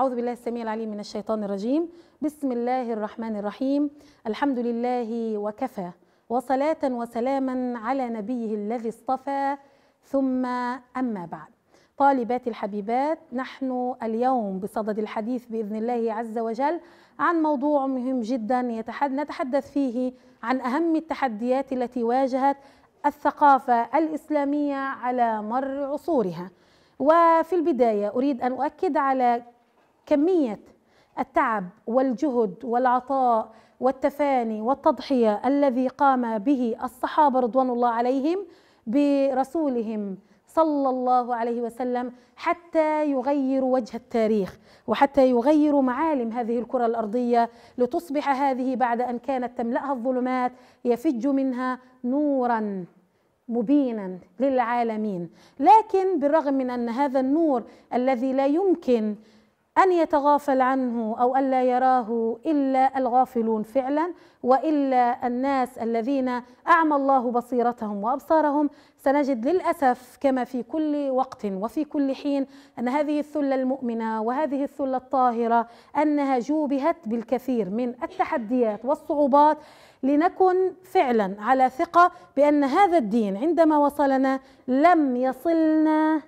أعوذ بالله السميع العليم من الشيطان الرجيم بسم الله الرحمن الرحيم الحمد لله وكفى وصلاة وسلاما على نبيه الذي اصطفى ثم أما بعد طالباتي الحبيبات نحن اليوم بصدد الحديث بإذن الله عز وجل عن موضوع مهم جدا نتحدث فيه عن أهم التحديات التي واجهت الثقافة الإسلامية على مر عصورها وفي البداية أريد أن أؤكد على كميه التعب والجهد والعطاء والتفاني والتضحيه الذي قام به الصحابه رضوان الله عليهم برسولهم صلى الله عليه وسلم حتى يغيروا وجه التاريخ وحتى يغيروا معالم هذه الكره الارضيه لتصبح هذه بعد ان كانت تملاها الظلمات يفج منها نورا مبينا للعالمين لكن بالرغم من ان هذا النور الذي لا يمكن أن يتغافل عنه أو ألا يراه إلا الغافلون فعلا وإلا الناس الذين أعمى الله بصيرتهم وأبصارهم سنجد للأسف كما في كل وقت وفي كل حين أن هذه الثلة المؤمنة وهذه الثلة الطاهرة أنها جوبهت بالكثير من التحديات والصعوبات لنكن فعلا على ثقة بأن هذا الدين عندما وصلنا لم يصلنا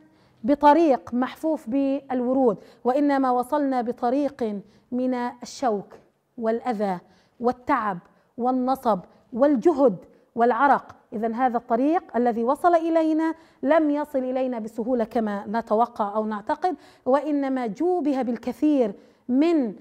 بطريق محفوف بالورود وانما وصلنا بطريق من الشوك والاذى والتعب والنصب والجهد والعرق اذا هذا الطريق الذي وصل الينا لم يصل الينا بسهوله كما نتوقع او نعتقد وانما جوبها بالكثير من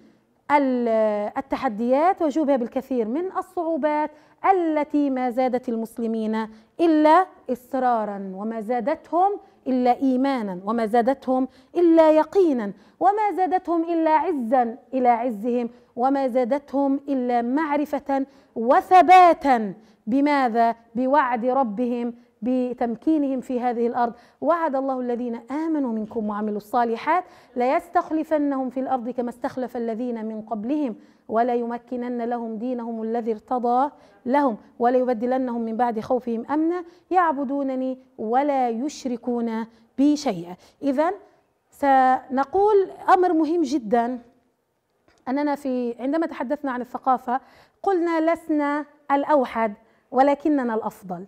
التحديات وجوبها بالكثير من الصعوبات التي ما زادت المسلمين الا اصرارا وما زادتهم إلا إيمانا وما زادتهم إلا يقينا وما زادتهم إلا عزا إلى عزهم وما زادتهم إلا معرفة وثباتا بماذا بوعد ربهم بتمكينهم في هذه الارض وعد الله الذين امنوا منكم وعملوا الصالحات ليستخلفنهم في الارض كما استخلف الذين من قبلهم ولا يمكنن لهم دينهم الذي ارتضى لهم ولا يبدلنهم من بعد خوفهم امنا يعبدونني ولا يشركون بي شيئا اذا سنقول امر مهم جدا اننا في عندما تحدثنا عن الثقافه قلنا لسنا الاوحد ولكننا الافضل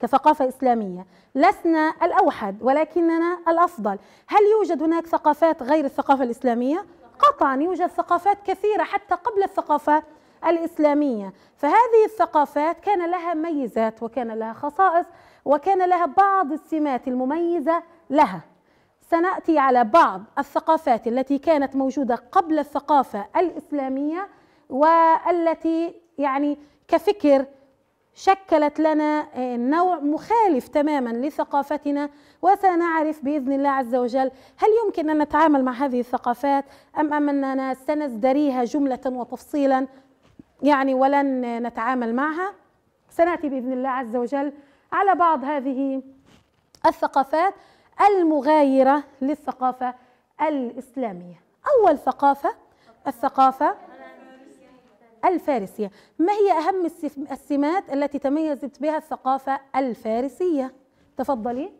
كثقافة إسلامية لسنا الأوحد ولكننا الأفضل هل يوجد هناك ثقافات غير الثقافة الإسلامية؟ قطعا يوجد ثقافات كثيرة حتى قبل الثقافة الإسلامية فهذه الثقافات كان لها ميزات وكان لها خصائص وكان لها بعض السمات المميزة لها سنأتي على بعض الثقافات التي كانت موجودة قبل الثقافة الإسلامية والتي يعني كفكر شكلت لنا نوع مخالف تماما لثقافتنا وسنعرف باذن الله عز وجل هل يمكن ان نتعامل مع هذه الثقافات ام اننا سنزدريها جمله وتفصيلا يعني ولن نتعامل معها سناتي باذن الله عز وجل على بعض هذه الثقافات المغايره للثقافه الاسلاميه اول ثقافه الثقافه الفارسية ما هي أهم السمات التي تميزت بها الثقافة الفارسية تفضلي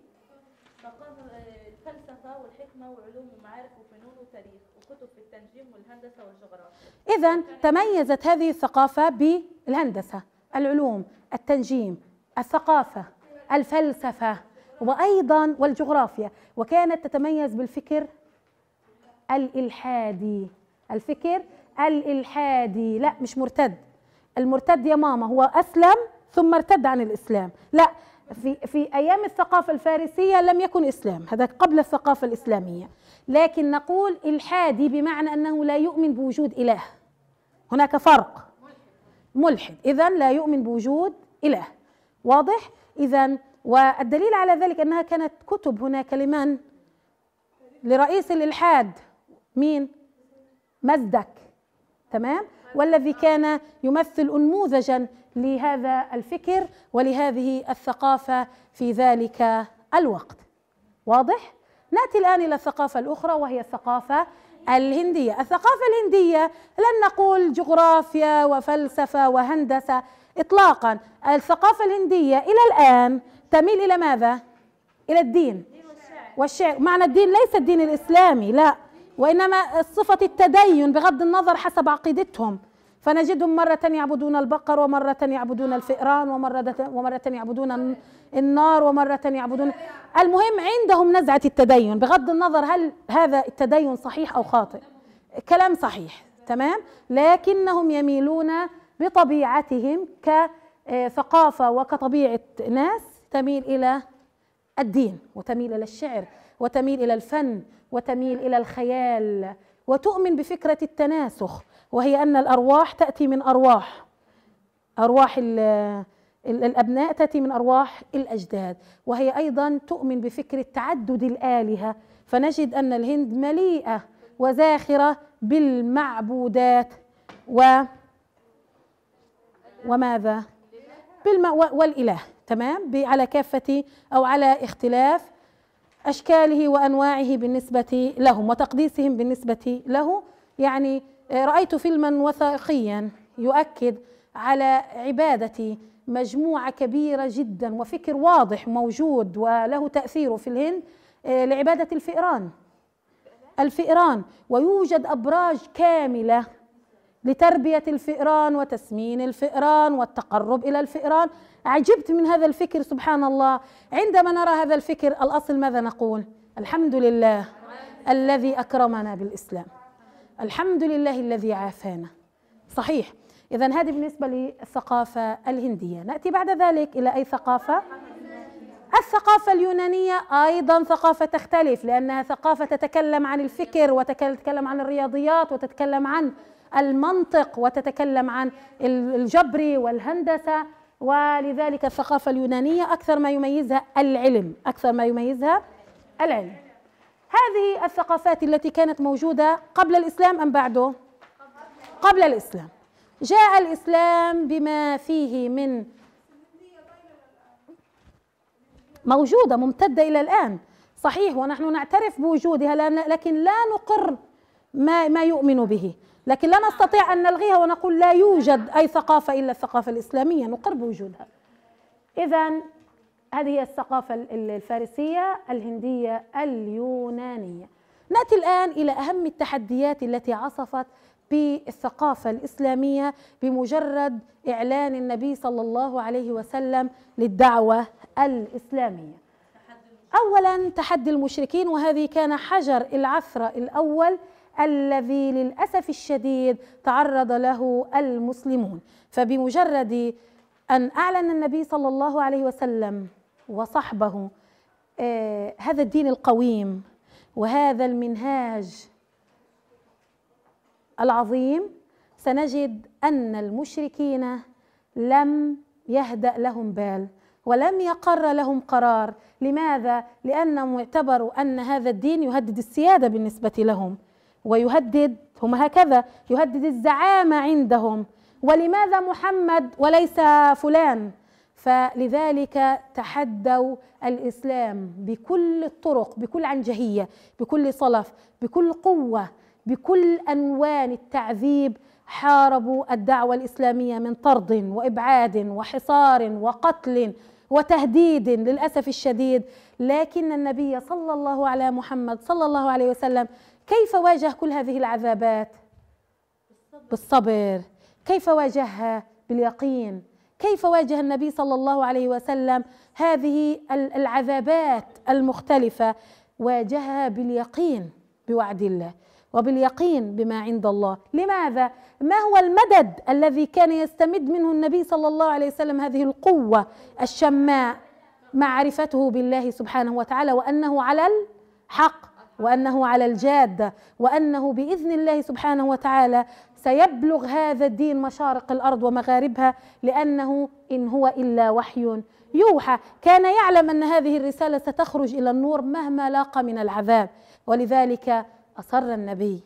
وعلوم ومعارف وفنون وتاريخ وكتب في التنجيم والهندسة والجغرافيا إذا تميزت هذه الثقافة بالهندسة العلوم التنجيم الثقافة الفلسفة وأيضا والجغرافيا وكانت تتميز بالفكر الإلحادي الفكر الإلحادي لا مش مرتد المرتد يا ماما هو أسلم ثم ارتد عن الإسلام لا في في ايام الثقافه الفارسيه لم يكن اسلام هذا قبل الثقافه الاسلاميه لكن نقول الحادي بمعنى انه لا يؤمن بوجود اله هناك فرق ملحد اذا لا يؤمن بوجود اله واضح اذا والدليل على ذلك انها كانت كتب هناك لمن لرئيس الالحاد مين مزدك تمام والذي كان يمثل انموذجا لهذا الفكر ولهذه الثقافه في ذلك الوقت واضح ناتي الان الى الثقافه الاخرى وهي الثقافه الهنديه الثقافه الهنديه لن نقول جغرافيا وفلسفه وهندسه اطلاقا الثقافه الهنديه الى الان تميل الى ماذا الى الدين والشعر معنى الدين ليس الدين الاسلامي لا وإنما صفة التدين بغض النظر حسب عقيدتهم فنجدهم مرة يعبدون البقر ومرة يعبدون الفئران ومرة ومرة يعبدون النار ومرة يعبدون المهم عندهم نزعة التدين بغض النظر هل هذا التدين صحيح أو خاطئ كلام صحيح تمام لكنهم يميلون بطبيعتهم كثقافة آه، وكطبيعة ناس تميل إلى الدين وتميل إلى الشعر وتميل الى الفن وتميل الى الخيال وتؤمن بفكره التناسخ وهي ان الارواح تاتي من ارواح ارواح الابناء تاتي من ارواح الاجداد وهي ايضا تؤمن بفكره تعدد الالهه فنجد ان الهند مليئه وزاخره بالمعبودات و وماذا بالم والاله تمام على كافه او على اختلاف أشكاله وأنواعه بالنسبة لهم وتقديسهم بالنسبة له يعني آه، رأيت فيلما وثائقيا يؤكد على عبادة مجموعة كبيرة جدا وفكر واضح موجود وله تأثيره في الهند آه، لعبادة الفئران الفئران ويوجد أبراج كاملة لتربية الفئران وتسمين الفئران والتقرب إلى الفئران عجبت من هذا الفكر سبحان الله عندما نرى هذا الفكر الأصل ماذا نقول الحمد لله الذي أكرمنا بالإسلام الحمد لله الذي عافانا صحيح إذا هذه بالنسبة للثقافة الهندية نأتي بعد ذلك إلى أي ثقافة؟ الثقافة اليونانية أيضا ثقافة تختلف لأنها ثقافة تتكلم عن الفكر وتتكلم عن الرياضيات وتتكلم عن المنطق وتتكلم عن الجبر والهندسة ولذلك الثقافة اليونانية أكثر ما يميزها العلم أكثر ما يميزها العلم هذه الثقافات التي كانت موجودة قبل الإسلام أم بعده؟ قبل الإسلام جاء الإسلام بما فيه من موجودة ممتدة إلى الآن صحيح ونحن نعترف بوجودها لكن لا نقر ما ما يؤمن به لكن لا نستطيع أن نلغيها ونقول لا يوجد أي ثقافة إلا الثقافة الإسلامية نقر بوجودها إذا هذه الثقافة الفارسية الهندية اليونانية نأتي الآن إلى أهم التحديات التي عصفت بالثقافة الإسلامية بمجرد إعلان النبي صلى الله عليه وسلم للدعوة الإسلامية اولا تحدي المشركين وهذه كان حجر العثره الاول الذي للاسف الشديد تعرض له المسلمون فبمجرد ان اعلن النبي صلى الله عليه وسلم وصحبه آه، هذا الدين القويم وهذا المنهاج العظيم سنجد ان المشركين لم يهدا لهم بال ولم يقر لهم قرار لماذا؟ لأنهم اعتبروا أن هذا الدين يهدد السيادة بالنسبة لهم ويهدد هم هكذا يهدد الزعامة عندهم ولماذا محمد وليس فلان فلذلك تحدوا الإسلام بكل الطرق بكل عنجهية بكل صلف بكل قوة بكل أنوان التعذيب حاربوا الدعوة الإسلامية من طرد وإبعاد وحصار وقتل وتهديد للأسف الشديد لكن النبي صلى الله على محمد صلى الله عليه وسلم كيف واجه كل هذه العذابات بالصبر كيف واجهها باليقين كيف واجه النبي صلى الله عليه وسلم هذه العذابات المختلفة واجهها باليقين بوعد الله وباليقين بما عند الله لماذا ما هو المدد الذي كان يستمد منه النبي صلى الله عليه وسلم هذه القوه الشماء معرفته بالله سبحانه وتعالى وانه على الحق وانه على الجاده وانه باذن الله سبحانه وتعالى سيبلغ هذا الدين مشارق الارض ومغاربها لانه ان هو الا وحي يوحى كان يعلم ان هذه الرساله ستخرج الى النور مهما لاقى من العذاب ولذلك أصر النبي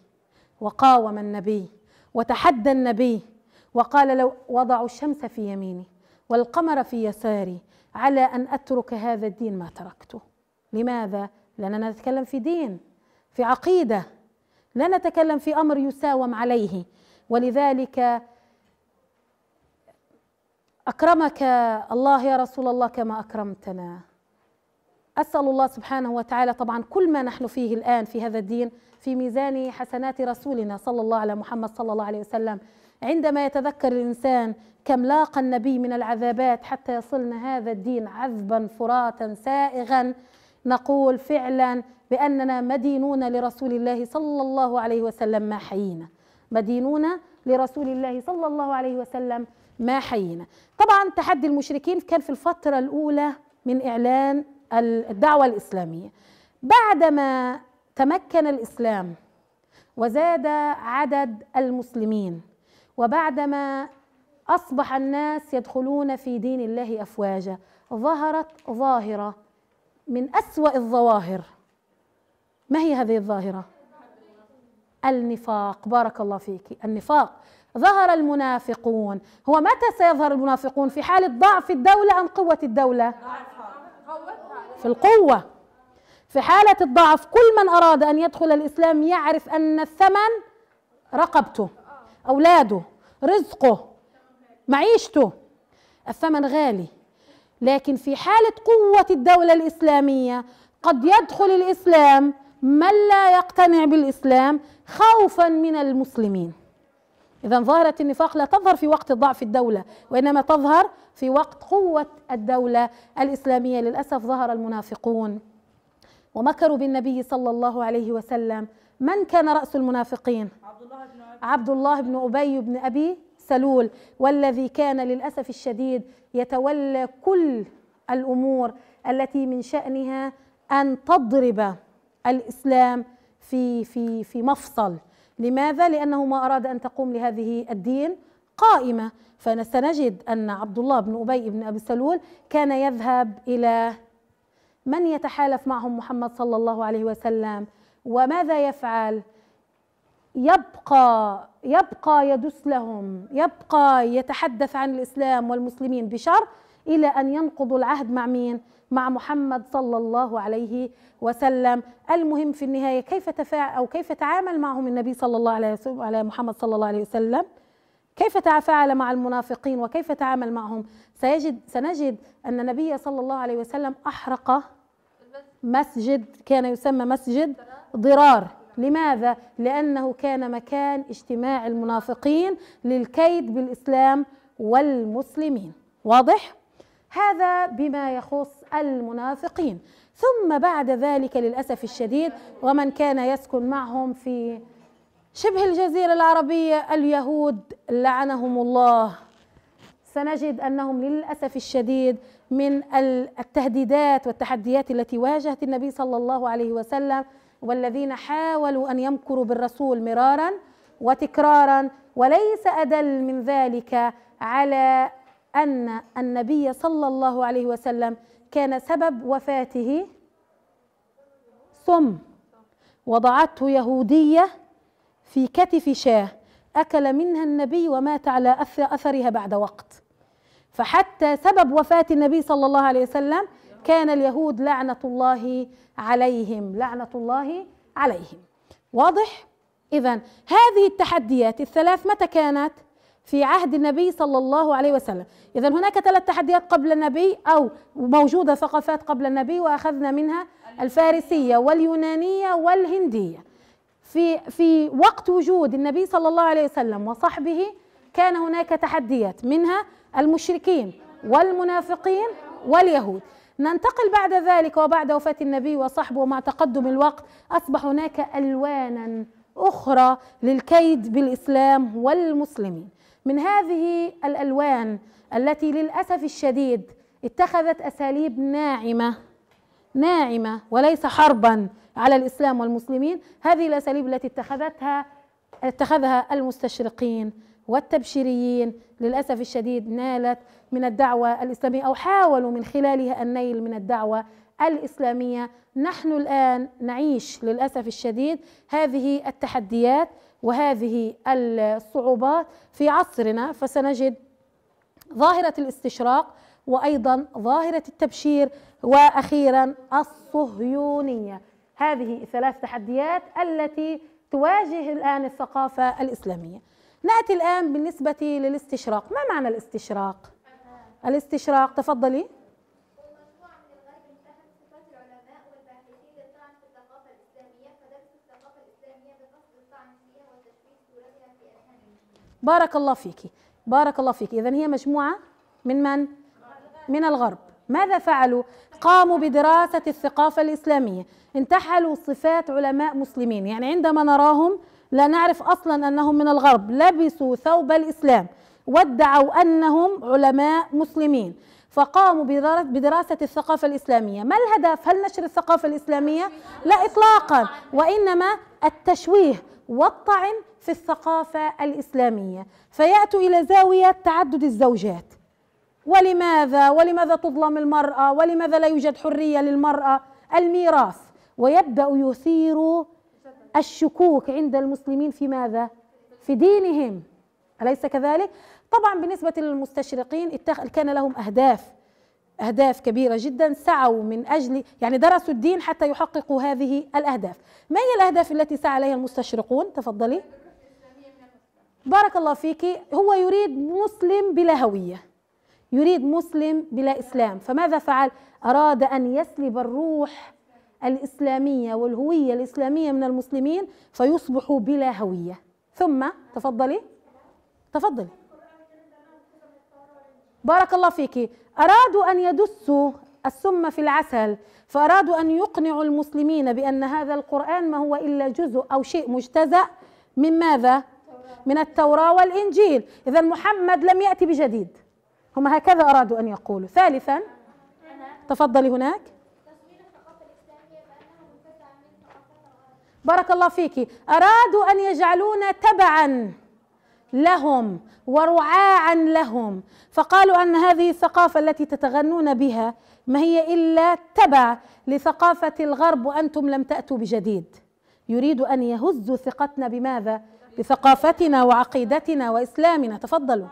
وقاوم النبي وتحدى النبي وقال لو وضعوا الشمس في يميني والقمر في يساري على أن أترك هذا الدين ما تركته لماذا؟ لأننا نتكلم في دين في عقيدة لا نتكلم في أمر يساوم عليه ولذلك أكرمك الله يا رسول الله كما أكرمتنا أسأل الله سبحانه وتعالى طبعا كل ما نحن فيه الآن في هذا الدين في ميزان حسنات رسولنا صلى الله على محمد صلى الله عليه وسلم عندما يتذكر الإنسان كم لاقى النبي من العذابات حتى يصلنا هذا الدين عذبا فراتا سائغا نقول فعلا بأننا مدينون لرسول الله صلى الله عليه وسلم ما حيينا مدينون لرسول الله صلى الله عليه وسلم ما حيينا طبعا تحدي المشركين كان في الفترة الأولى من إعلان الدعوة الإسلامية بعدما تمكن الإسلام وزاد عدد المسلمين وبعدما أصبح الناس يدخلون في دين الله أفواجا ظهرت ظاهرة من أسوأ الظواهر ما هي هذه الظاهرة؟ النفاق بارك الله فيك النفاق ظهر المنافقون هو متى سيظهر المنافقون في حالة ضعف الدولة أم قوة الدولة؟ ضعف في القوة في حالة الضعف كل من أراد أن يدخل الإسلام يعرف أن الثمن رقبته أولاده رزقه معيشته الثمن غالي لكن في حالة قوة الدولة الإسلامية قد يدخل الإسلام من لا يقتنع بالإسلام خوفا من المسلمين إذا ظاهرة النفاق لا تظهر في وقت ضعف الدولة وإنما تظهر في وقت قوة الدولة الإسلامية للأسف ظهر المنافقون ومكروا بالنبي صلى الله عليه وسلم من كان رأس المنافقين عبد الله بن أبي بن أبي سلول والذي كان للأسف الشديد يتولى كل الأمور التي من شأنها أن تضرب الإسلام في في في مفصل لماذا؟ لأنه ما أراد أن تقوم لهذه الدين قائمة فسنجد أن عبد الله بن أبي بن أبي سلول كان يذهب إلى من يتحالف معهم محمد صلى الله عليه وسلم وماذا يفعل؟ يبقى يبقى يدس لهم يبقى يتحدث عن الإسلام والمسلمين بشر إلى أن ينقضوا العهد مع مين؟ مع محمد صلى الله عليه وسلم المهم في النهاية كيف تفاعل أو كيف تعامل معهم النبي صلى الله عليه وسلم على محمد صلى الله عليه وسلم كيف تفاعل مع المنافقين وكيف تعامل معهم سيجد سنجد أن النبي صلى الله عليه وسلم أحرق مسجد كان يسمى مسجد ضرار لماذا؟ لأنه كان مكان اجتماع المنافقين للكيد بالإسلام والمسلمين واضح؟ هذا بما يخص المنافقين ثم بعد ذلك للاسف الشديد ومن كان يسكن معهم في شبه الجزيره العربيه اليهود لعنهم الله سنجد انهم للاسف الشديد من التهديدات والتحديات التي واجهت النبي صلى الله عليه وسلم والذين حاولوا ان يمكروا بالرسول مرارا وتكرارا وليس ادل من ذلك على ان النبي صلى الله عليه وسلم كان سبب وفاته سم وضعته يهودية في كتف شاه أكل منها النبي ومات على أثرها بعد وقت فحتى سبب وفاة النبي صلى الله عليه وسلم كان اليهود لعنة الله عليهم لعنة الله عليهم واضح؟ إذا هذه التحديات الثلاث متى كانت؟ في عهد النبي صلى الله عليه وسلم إذا هناك ثلاث تحديات قبل النبي أو موجودة ثقافات قبل النبي وأخذنا منها الفارسية واليونانية والهندية في في وقت وجود النبي صلى الله عليه وسلم وصحبه كان هناك تحديات منها المشركين والمنافقين واليهود ننتقل بعد ذلك وبعد وفاة النبي وصحبه ومع تقدم الوقت أصبح هناك ألوانا أخرى للكيد بالإسلام والمسلمين من هذه الالوان التي للاسف الشديد اتخذت اساليب ناعمه ناعمه وليس حربا على الاسلام والمسلمين هذه الاساليب التي اتخذتها اتخذها المستشرقين والتبشيريين للاسف الشديد نالت من الدعوه الاسلاميه او حاولوا من خلالها النيل من الدعوه الاسلاميه نحن الان نعيش للاسف الشديد هذه التحديات وهذه الصعوبات في عصرنا فسنجد ظاهرة الاستشراق وأيضا ظاهرة التبشير وأخيرا الصهيونية هذه ثلاث تحديات التي تواجه الآن الثقافة الإسلامية نأتي الآن بالنسبة للاستشراق ما معنى الاستشراق؟ الاستشراق تفضلي بارك الله فيك بارك الله فيك إذا هي مجموعة من من؟ من الغرب ماذا فعلوا؟ قاموا بدراسة الثقافة الإسلامية انتحلوا صفات علماء مسلمين يعني عندما نراهم لا نعرف أصلا أنهم من الغرب لبسوا ثوب الإسلام وادعوا أنهم علماء مسلمين فقاموا بدراسة الثقافة الإسلامية ما الهدف؟ هل نشر الثقافة الإسلامية؟ لا إطلاقا وإنما التشويه والطعن في الثقافة الإسلامية فيأتوا إلى زاوية تعدد الزوجات ولماذا ولماذا تظلم المرأة ولماذا لا يوجد حرية للمرأة الميراث ويبدأ يثير الشكوك عند المسلمين في ماذا في دينهم أليس كذلك طبعا بالنسبة للمستشرقين كان لهم أهداف أهداف كبيرة جدا سعوا من أجل يعني درسوا الدين حتى يحققوا هذه الأهداف ما هي الأهداف التي سعى عليها المستشرقون تفضلي بارك الله فيكي هو يريد مسلم بلا هوية يريد مسلم بلا إسلام فماذا فعل؟ أراد أن يسلب الروح الإسلامية والهوية الإسلامية من المسلمين فيصبحوا بلا هوية ثم تفضلي تفضلي بارك الله فيك أرادوا أن يدسوا السم في العسل فأرادوا أن يقنعوا المسلمين بأن هذا القرآن ما هو إلا جزء أو شيء مجتزأ من ماذا؟ من التوراة والإنجيل إذا محمد لم يأتي بجديد هم هكذا أرادوا أن يقولوا ثالثا تفضلي هناك بارك الله فيك أرادوا أن يجعلونا تبعا لهم ورعاعا لهم فقالوا أن هذه الثقافة التي تتغنون بها ما هي إلا تبع لثقافة الغرب وأنتم لم تأتوا بجديد يريد أن يهزوا ثقتنا بماذا؟ بثقافتنا وعقيدتنا وإسلامنا تفضلوا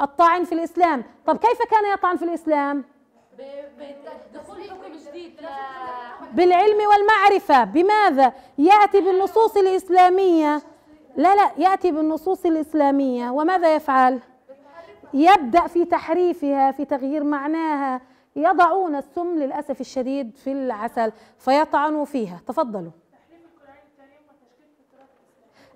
الطاعن في الإسلام طب كيف كان يطعن في الإسلام بالعلم والمعرفة بماذا يأتي بالنصوص الإسلامية لا لا يأتي بالنصوص الإسلامية وماذا يفعل يبدأ في تحريفها في تغيير معناها يضعون السم للأسف الشديد في العسل فيطعنوا فيها تفضلوا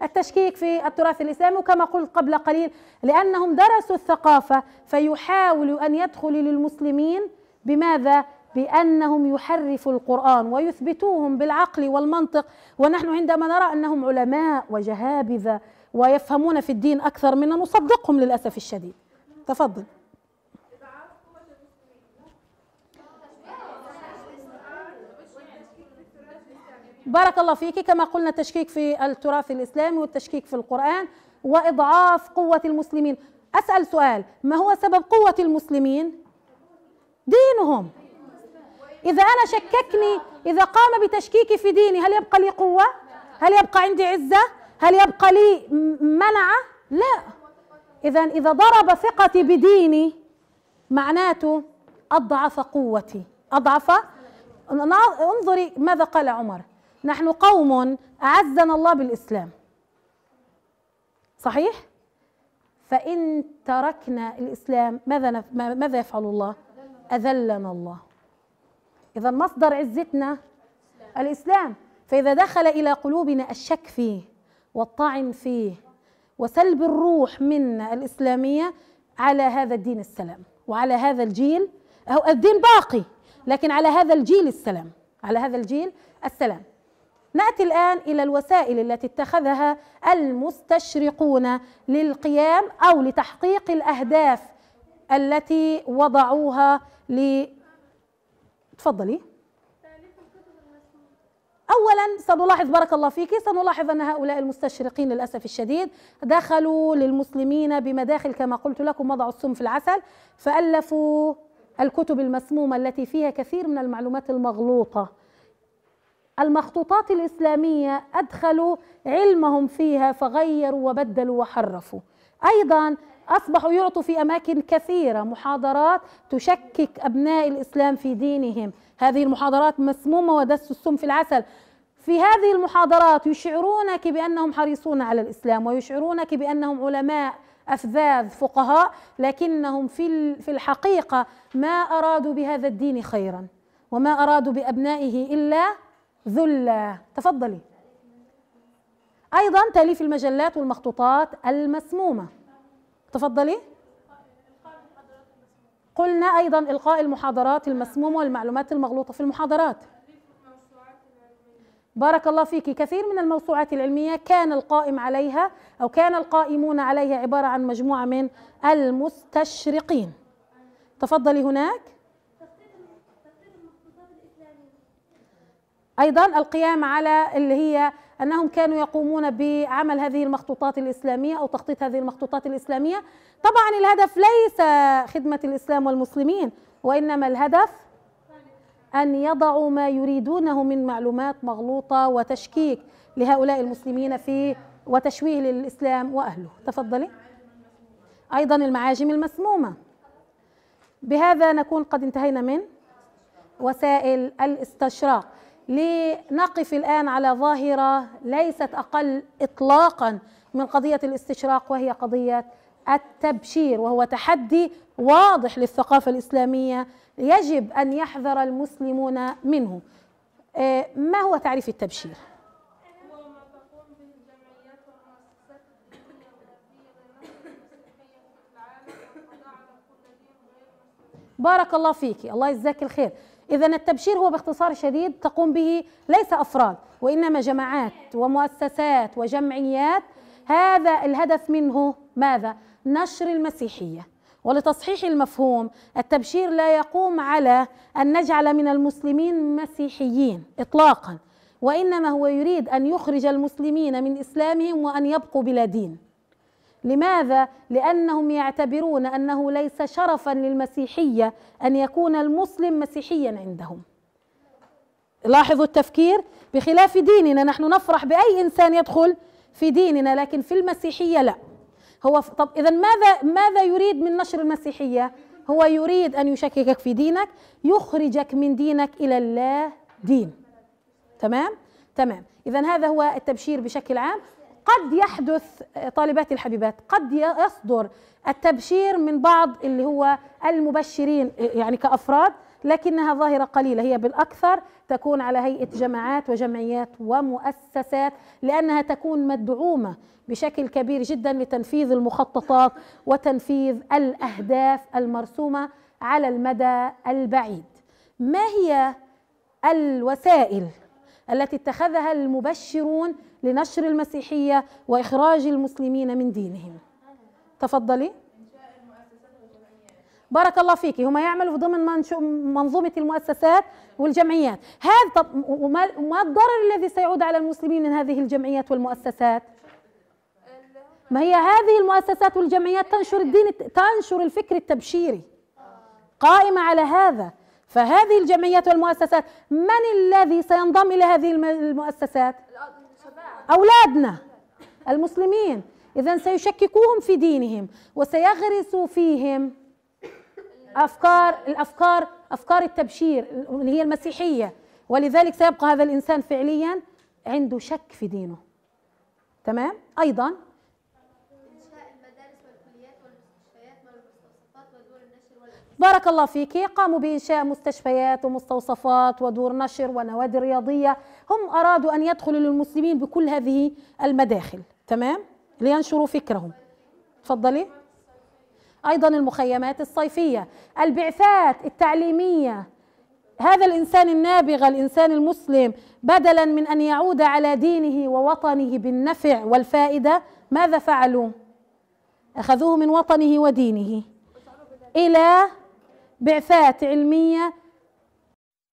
التشكيك في التراث الإسلامي وكما قلت قبل قليل لأنهم درسوا الثقافة فيحاولوا أن يدخلوا للمسلمين بماذا؟ بأنهم يحرفوا القرآن ويثبتوهم بالعقل والمنطق ونحن عندما نرى أنهم علماء وجهابذة ويفهمون في الدين أكثر منا نصدقهم للأسف الشديد تفضل بارك الله فيك كما قلنا التشكيك في التراث الإسلامي والتشكيك في القرآن وإضعاف قوة المسلمين أسأل سؤال ما هو سبب قوة المسلمين دينهم إذا أنا شككني إذا قام بتشكيكي في ديني هل يبقى لي قوة هل يبقى عندي عزة هل يبقى لي منعة لا إذا إذا ضرب ثقتي بديني معناته أضعف قوتي أضعف انظري ماذا قال عمر نحن قوم أعزنا الله بالإسلام صحيح؟ فإن تركنا الإسلام ماذا ماذا يفعل الله؟ أذلنا الله إذا مصدر عزتنا الإسلام فإذا دخل إلى قلوبنا الشك فيه والطعن فيه وسلب الروح منا الإسلامية على هذا الدين السلام وعلى هذا الجيل أو الدين باقي لكن على هذا الجيل السلام على هذا الجيل السلام ناتي الان الى الوسائل التي اتخذها المستشرقون للقيام او لتحقيق الاهداف التي وضعوها ل تفضلي اولا سنلاحظ بارك الله فيك سنلاحظ ان هؤلاء المستشرقين للاسف الشديد دخلوا للمسلمين بمداخل كما قلت لكم وضعوا السم في العسل فالفوا الكتب المسمومه التي فيها كثير من المعلومات المغلوطه المخطوطات الإسلامية أدخلوا علمهم فيها فغيروا وبدلوا وحرفوا أيضا أصبحوا يعطوا في أماكن كثيرة محاضرات تشكك أبناء الإسلام في دينهم هذه المحاضرات مسمومة ودس السم في العسل في هذه المحاضرات يشعرونك بأنهم حريصون على الإسلام ويشعرونك بأنهم علماء أفذاذ فقهاء لكنهم في في الحقيقة ما أرادوا بهذا الدين خيرا وما أرادوا بأبنائه إلا ذلة تفضلي أيضا تأليف المجلات والمخطوطات المسمومة تفضلي قلنا أيضا إلقاء المحاضرات المسمومة والمعلومات المغلوطة في المحاضرات بارك الله فيك كثير من الموسوعات العلمية كان القائم عليها أو كان القائمون عليها عبارة عن مجموعة من المستشرقين تفضلي هناك ايضا القيام على اللي هي انهم كانوا يقومون بعمل هذه المخطوطات الاسلاميه او تخطيط هذه المخطوطات الاسلاميه طبعا الهدف ليس خدمه الاسلام والمسلمين وانما الهدف ان يضعوا ما يريدونه من معلومات مغلوطه وتشكيك لهؤلاء المسلمين في وتشويه للاسلام واهله تفضلي ايضا المعاجم المسمومه بهذا نكون قد انتهينا من وسائل الاستشراق لنقف الآن على ظاهرة ليست أقل إطلاقا من قضية الاستشراق وهي قضية التبشير وهو تحدي واضح للثقافة الإسلامية يجب أن يحذر المسلمون منه آه، ما هو تعريف التبشير؟ بارك الله فيك الله يجزاك الخير إذا التبشير هو باختصار شديد تقوم به ليس أفراد وإنما جماعات ومؤسسات وجمعيات هذا الهدف منه ماذا؟ نشر المسيحية ولتصحيح المفهوم التبشير لا يقوم على أن نجعل من المسلمين مسيحيين إطلاقا وإنما هو يريد أن يخرج المسلمين من إسلامهم وأن يبقوا بلا دين لماذا؟ لأنهم يعتبرون أنه ليس شرفا للمسيحية أن يكون المسلم مسيحيا عندهم لاحظوا التفكير بخلاف ديننا نحن نفرح بأي إنسان يدخل في ديننا لكن في المسيحية لا هو طب إذا ماذا ماذا يريد من نشر المسيحية؟ هو يريد أن يشككك في دينك يخرجك من دينك إلى الله دين تمام؟ تمام إذا هذا هو التبشير بشكل عام قد يحدث طالباتي الحبيبات قد يصدر التبشير من بعض اللي هو المبشرين يعني كافراد لكنها ظاهره قليله هي بالاكثر تكون على هيئه جماعات وجمعيات ومؤسسات لانها تكون مدعومه بشكل كبير جدا لتنفيذ المخططات وتنفيذ الاهداف المرسومه على المدى البعيد ما هي الوسائل التي اتخذها المبشرون لنشر المسيحية وإخراج المسلمين من دينهم تفضلي بارك الله فيك هم يعملوا ضمن منظومة المؤسسات والجمعيات هذا طب وما الضرر الذي سيعود على المسلمين من هذه الجمعيات والمؤسسات ما هي هذه المؤسسات والجمعيات تنشر الدين تنشر الفكر التبشيري قائمة على هذا فهذه الجمعيات والمؤسسات من الذي سينضم إلى هذه المؤسسات أولادنا المسلمين إذا سيشككوهم في دينهم وسيغرس فيهم أفكار الأفكار أفكار التبشير اللي هي المسيحية ولذلك سيبقى هذا الإنسان فعليا عنده شك في دينه تمام أيضا بارك الله فيك قاموا بإنشاء مستشفيات ومستوصفات ودور نشر ونوادي رياضية هم أرادوا أن يدخلوا للمسلمين بكل هذه المداخل تمام لينشروا فكرهم تفضلي أيضا المخيمات الصيفية البعثات التعليمية هذا الإنسان النابغة الإنسان المسلم بدلا من أن يعود على دينه ووطنه بالنفع والفائدة ماذا فعلوا؟ أخذوه من وطنه ودينه إلى بعثات علمية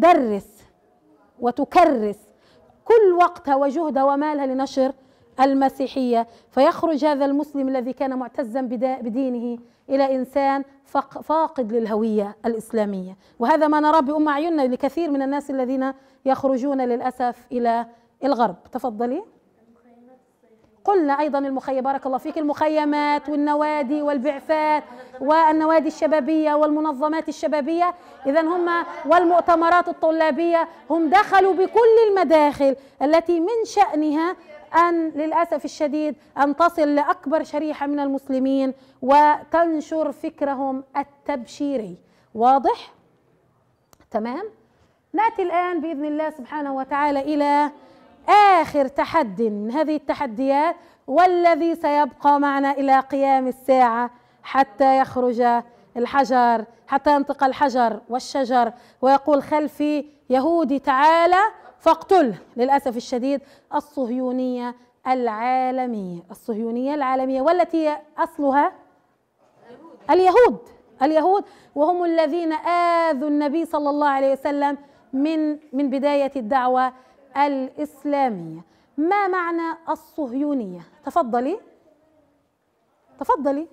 درس وتكرس كل وقتها وجهدها ومالها لنشر المسيحية فيخرج هذا المسلم الذي كان معتزا بدينه إلى إنسان فاقد للهوية الإسلامية وهذا ما نراه بأم عيننا لكثير من الناس الذين يخرجون للأسف إلى الغرب تفضلي قلنا ايضا المخيم بارك الله فيك المخيمات والنوادي والبعثات والنوادي الشبابيه والمنظمات الشبابيه اذا هم والمؤتمرات الطلابيه هم دخلوا بكل المداخل التي من شانها أن للأسف الشديد أن تصل لأكبر شريحة من المسلمين وتنشر فكرهم التبشيري واضح؟ تمام؟ نأتي الآن بإذن الله سبحانه وتعالى إلى آخر تحدي من هذه التحديات والذي سيبقى معنا إلى قيام الساعة حتى يخرج الحجر حتى ينطق الحجر والشجر ويقول خلفي يهودي تعالى فاقتله للأسف الشديد الصهيونية العالمية الصهيونية العالمية والتي أصلها اليهود اليهود وهم الذين آذوا النبي صلى الله عليه وسلم من من بداية الدعوة الإسلامية ما معنى الصهيونية تفضلي تفضلي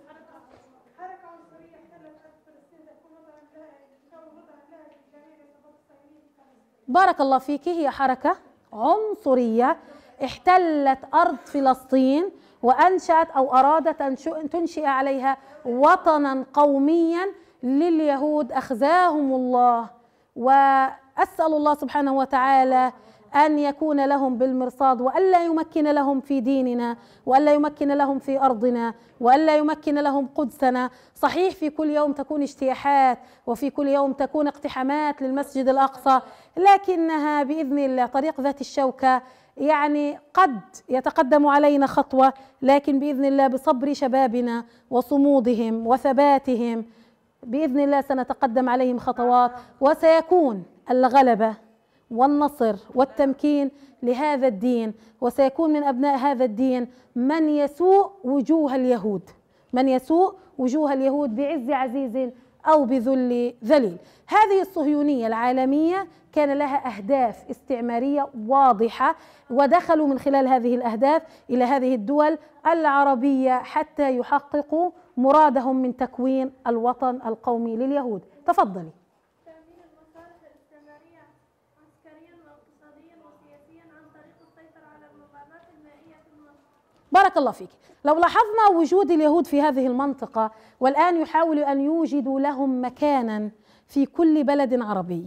بارك الله فيك هي حركة عنصرية احتلت أرض فلسطين وأنشأت أو أرادت أن تنشئ عليها وطنا قوميا لليهود أخزاهم الله وأسأل الله سبحانه وتعالى أن يكون لهم بالمرصاد وألا يمكن لهم في ديننا وألا يمكن لهم في أرضنا وألا يمكن لهم قدسنا صحيح في كل يوم تكون اجتياحات وفي كل يوم تكون اقتحامات للمسجد الأقصى لكنها بإذن الله طريق ذات الشوكة يعني قد يتقدم علينا خطوة لكن بإذن الله بصبر شبابنا وصمودهم وثباتهم بإذن الله سنتقدم عليهم خطوات وسيكون الغلبة والنصر والتمكين لهذا الدين وسيكون من ابناء هذا الدين من يسوء وجوه اليهود من يسوء وجوه اليهود بعز عزيز او بذل ذليل هذه الصهيونيه العالميه كان لها اهداف استعماريه واضحه ودخلوا من خلال هذه الاهداف الى هذه الدول العربيه حتى يحققوا مرادهم من تكوين الوطن القومي لليهود تفضلي بارك الله فيك لو لاحظنا وجود اليهود في هذه المنطقة والآن يحاولوا أن يوجدوا لهم مكانا في كل بلد عربي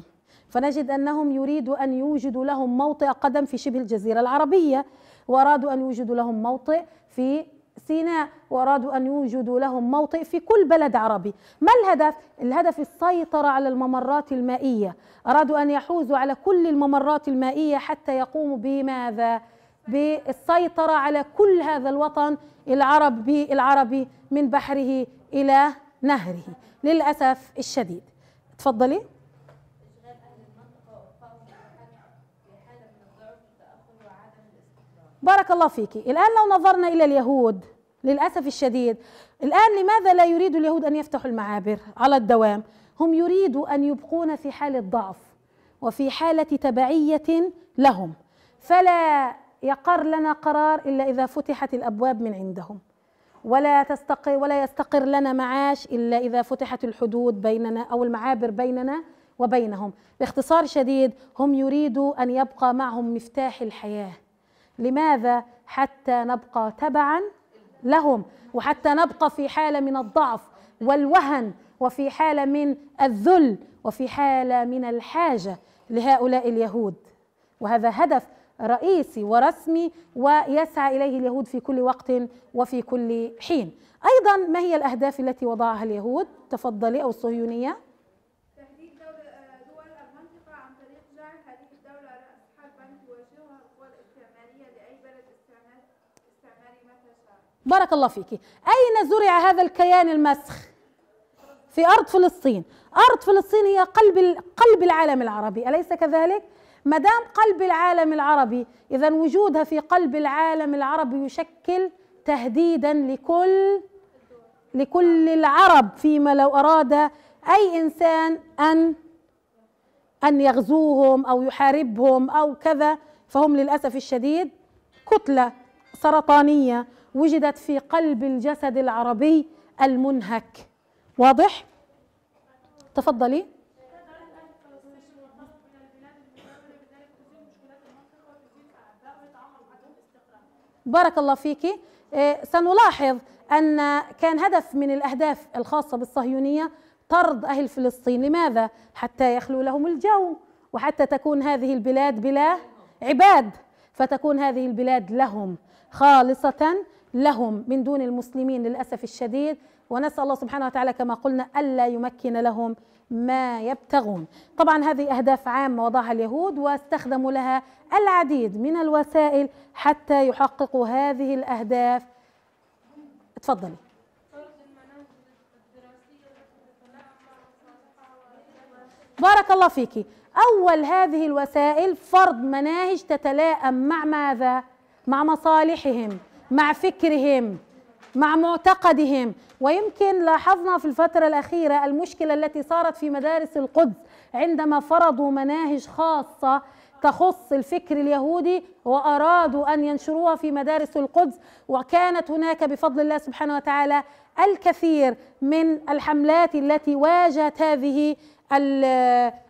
فنجد أنهم يريدوا أن يوجدوا لهم موطئ قدم في شبه الجزيرة العربية وأرادوا أن يوجدوا لهم موطئ في سيناء وأرادوا أن يوجدوا لهم موطئ في كل بلد عربي ما الهدف؟ الهدف السيطرة على الممرات المائية أرادوا أن يحوزوا على كل الممرات المائية حتى يقوموا بماذا؟ بالسيطرة على كل هذا الوطن العربي العربي من بحره إلى نهره للأسف الشديد تفضلي بارك الله فيك الآن لو نظرنا إلى اليهود للأسف الشديد الآن لماذا لا يريد اليهود أن يفتحوا المعابر على الدوام هم يريدوا أن يبقون في حالة ضعف وفي حالة تبعية لهم فلا يقر لنا قرار إلا إذا فتحت الأبواب من عندهم ولا تستقر ولا يستقر لنا معاش إلا إذا فتحت الحدود بيننا أو المعابر بيننا وبينهم باختصار شديد هم يريدوا أن يبقى معهم مفتاح الحياة لماذا حتى نبقى تبعا لهم وحتى نبقى في حالة من الضعف والوهن وفي حالة من الذل وفي حالة من الحاجة لهؤلاء اليهود وهذا هدف رئيسي ورسمي ويسعى اليه اليهود في كل وقت وفي كل حين. ايضا ما هي الاهداف التي وضعها اليهود؟ تفضلي او الصهيونيه. آه، بارك الله فيك أين زرع هذا الكيان المسخ في أرض فلسطين أرض فلسطين هي قلب قلب العالم العربي أليس كذلك ما دام قلب العالم العربي اذا وجودها في قلب العالم العربي يشكل تهديدا لكل لكل العرب فيما لو اراد اي انسان ان ان يغزوهم او يحاربهم او كذا فهم للاسف الشديد كتله سرطانيه وجدت في قلب الجسد العربي المنهك واضح تفضلي بارك الله فيك إيه، سنلاحظ أن كان هدف من الأهداف الخاصة بالصهيونية طرد أهل فلسطين لماذا؟ حتى يخلو لهم الجو وحتى تكون هذه البلاد بلا عباد فتكون هذه البلاد لهم خالصة لهم من دون المسلمين للاسف الشديد ونسال الله سبحانه وتعالى كما قلنا الا يمكن لهم ما يبتغون. طبعا هذه اهداف عامه وضعها اليهود واستخدموا لها العديد من الوسائل حتى يحققوا هذه الاهداف. تفضلي. بارك الله فيكي أول هذه الوسائل فرض مناهج تتلائم مع ماذا؟ مع مصالحهم مع فكرهم مع معتقدهم ويمكن لاحظنا في الفترة الأخيرة المشكلة التي صارت في مدارس القدس عندما فرضوا مناهج خاصة تخص الفكر اليهودي وأرادوا أن ينشروها في مدارس القدس وكانت هناك بفضل الله سبحانه وتعالى الكثير من الحملات التي واجهت هذه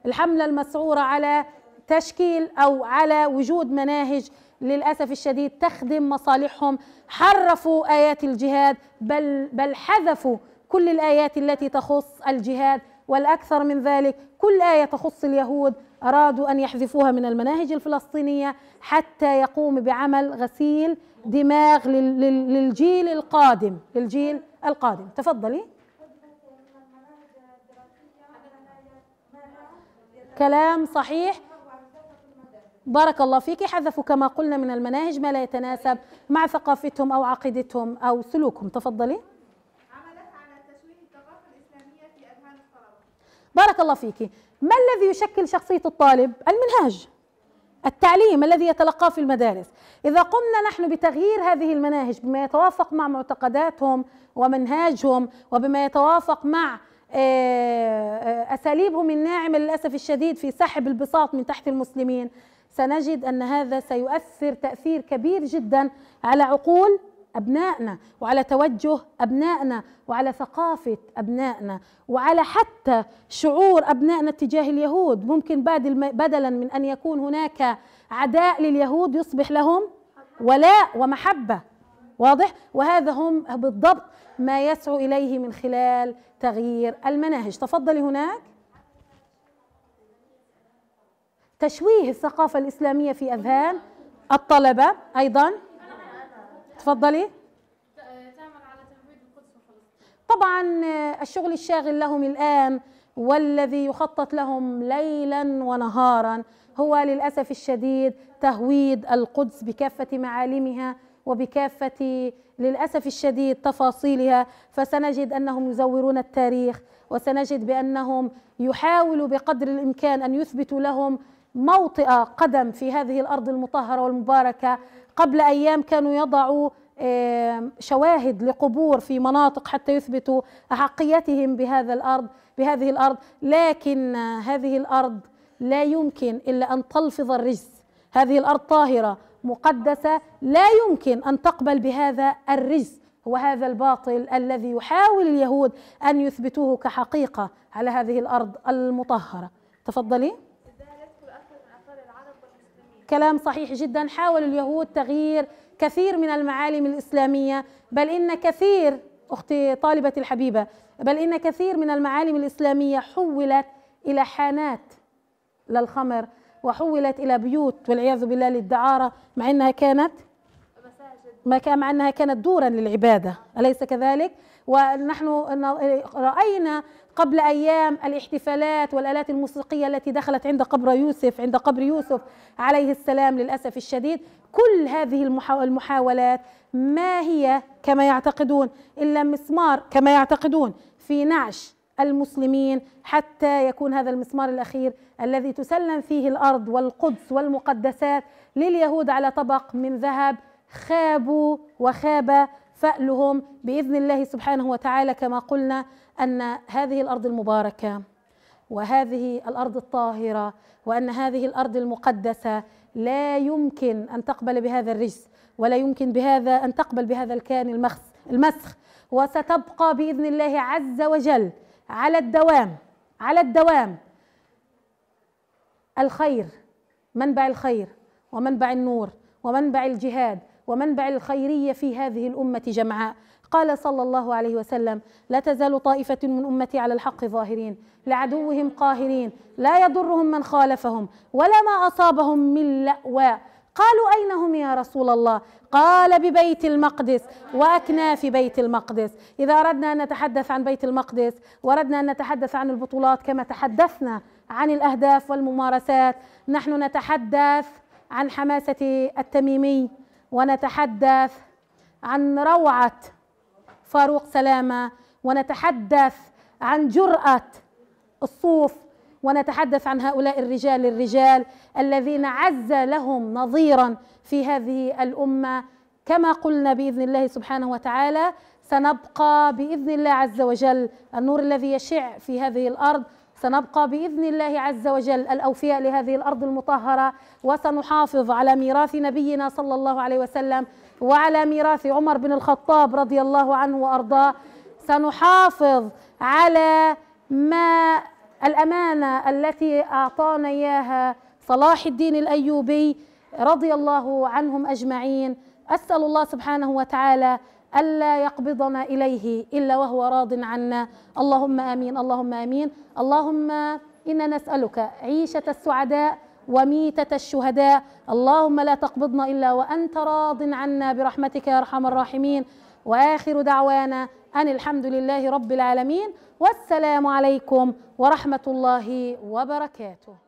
الحملة المسعورة على تشكيل أو على وجود مناهج للأسف الشديد تخدم مصالحهم حرفوا آيات الجهاد بل, بل حذفوا كل الآيات التي تخص الجهاد والأكثر من ذلك كل آية تخص اليهود أرادوا أن يحذفوها من المناهج الفلسطينية حتى يقوم بعمل غسيل دماغ للجيل القادم للجيل القادم تفضلي كلام صحيح بارك الله فيك حذفوا كما قلنا من المناهج ما لا يتناسب مع ثقافتهم أو عقيدتهم أو سلوكهم تفضلي عملت على تشويه الثقافة الإسلامية في أذهان الطلبة بارك الله فيك ما الذي يشكل شخصية الطالب؟ المنهاج التعليم الذي يتلقاه في المدارس إذا قمنا نحن بتغيير هذه المناهج بما يتوافق مع معتقداتهم ومنهاجهم وبما يتوافق مع آه، آه، أساليبهم الناعمة للأسف الشديد في سحب البساط من تحت المسلمين سنجد أن هذا سيؤثر تأثير كبير جدا على عقول أبنائنا وعلى توجه أبنائنا وعلى ثقافة أبنائنا وعلى حتى شعور أبنائنا تجاه اليهود ممكن بدلا من أن يكون هناك عداء لليهود يصبح لهم ولاء ومحبة واضح وهذا هم بالضبط ما يسعوا إليه من خلال تغيير المناهج تفضلي هناك تشويه الثقافة الإسلامية في أذهان الطلبة أيضا تفضلي طبعا آه، الشغل الشاغل لهم الآن والذي يخطط لهم ليلا ونهارا هو للأسف الشديد تهويد القدس بكافة معالمها وبكافة للأسف الشديد تفاصيلها فسنجد أنهم يزورون التاريخ وسنجد بأنهم يحاولوا بقدر الإمكان أن يثبتوا لهم موطئ قدم في هذه الارض المطهره والمباركه قبل ايام كانوا يضعوا شواهد لقبور في مناطق حتى يثبتوا احقيتهم بهذا الارض بهذه الارض لكن هذه الارض لا يمكن الا ان تلفظ الرجس هذه الارض طاهره مقدسه لا يمكن ان تقبل بهذا الرجس وهذا الباطل الذي يحاول اليهود ان يثبتوه كحقيقه على هذه الارض المطهره تفضلي كلام صحيح جدا حاول اليهود تغيير كثير من المعالم الإسلامية بل إن كثير أختي طالبة الحبيبة بل إن كثير من المعالم الإسلامية حولت إلى حانات للخمر وحولت إلى بيوت والعياذ بالله للدعارة مع أنها كانت مع أنها كانت دورا للعبادة أليس كذلك؟ ونحن رأينا قبل أيام الاحتفالات والآلات الموسيقية التي دخلت عند قبر يوسف عند قبر يوسف عليه السلام للأسف الشديد كل هذه المحاولات ما هي كما يعتقدون إلا مسمار كما يعتقدون في نعش المسلمين حتى يكون هذا المسمار الاخير الذي تسلم فيه الارض والقدس والمقدسات لليهود على طبق من ذهب خابوا وخاب فألهم باذن الله سبحانه وتعالى كما قلنا ان هذه الارض المباركه وهذه الارض الطاهره وان هذه الارض المقدسه لا يمكن ان تقبل بهذا الرجس ولا يمكن بهذا ان تقبل بهذا الكائن المخس المسخ وستبقى باذن الله عز وجل على الدوام على الدوام الخير منبع الخير ومنبع النور ومنبع الجهاد ومنبع الخيريه في هذه الامه جمعاء قال صلى الله عليه وسلم لا تزال طائفة من أمتي على الحق ظاهرين لعدوهم قاهرين لا يضرهم من خالفهم ولا ما أصابهم من لأواء قالوا أين هم يا رسول الله قال ببيت المقدس وأكناف بيت المقدس إذا أردنا أن نتحدث عن بيت المقدس وردنا أن نتحدث عن البطولات كما تحدثنا عن الأهداف والممارسات نحن نتحدث عن حماسة التميمي ونتحدث عن روعة فاروق سلامه ونتحدث عن جراه الصوف ونتحدث عن هؤلاء الرجال الرجال الذين عز لهم نظيرا في هذه الامه كما قلنا باذن الله سبحانه وتعالى سنبقى باذن الله عز وجل النور الذي يشع في هذه الارض سنبقى باذن الله عز وجل الاوفياء لهذه الارض المطهره وسنحافظ على ميراث نبينا صلى الله عليه وسلم وعلى ميراث عمر بن الخطاب رضي الله عنه وارضاه سنحافظ على ما الامانه التي اعطانا اياها صلاح الدين الايوبي رضي الله عنهم اجمعين اسال الله سبحانه وتعالى ألا يقبضنا إليه إلا وهو راض عنا اللهم آمين اللهم آمين اللهم إنا نسألك عيشة السعداء وميتة الشهداء اللهم لا تقبضنا إلا وأنت راض عنا برحمتك يا أرحم الراحمين وآخر دعوانا أن الحمد لله رب العالمين والسلام عليكم ورحمة الله وبركاته